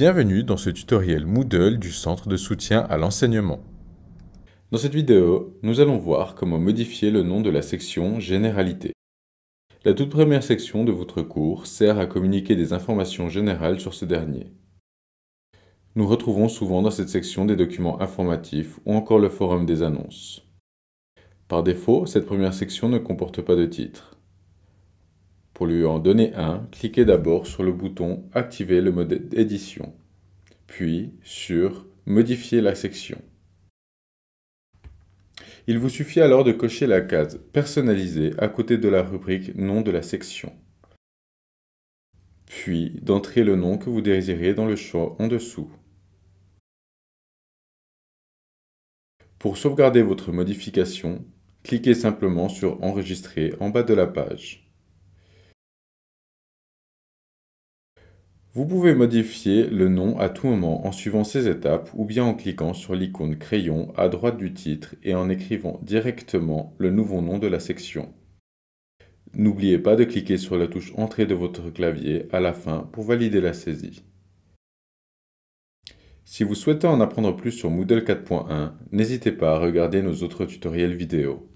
Bienvenue dans ce tutoriel Moodle du Centre de soutien à l'enseignement. Dans cette vidéo, nous allons voir comment modifier le nom de la section Généralité. La toute première section de votre cours sert à communiquer des informations générales sur ce dernier. Nous retrouvons souvent dans cette section des documents informatifs ou encore le forum des annonces. Par défaut, cette première section ne comporte pas de titre. Pour lui en donner un, cliquez d'abord sur le bouton Activer le mode édition, puis sur Modifier la section. Il vous suffit alors de cocher la case Personnaliser à côté de la rubrique Nom de la section, puis d'entrer le nom que vous désirez dans le champ en dessous. Pour sauvegarder votre modification, cliquez simplement sur Enregistrer en bas de la page. Vous pouvez modifier le nom à tout moment en suivant ces étapes ou bien en cliquant sur l'icône crayon à droite du titre et en écrivant directement le nouveau nom de la section. N'oubliez pas de cliquer sur la touche Entrée de votre clavier à la fin pour valider la saisie. Si vous souhaitez en apprendre plus sur Moodle 4.1, n'hésitez pas à regarder nos autres tutoriels vidéo.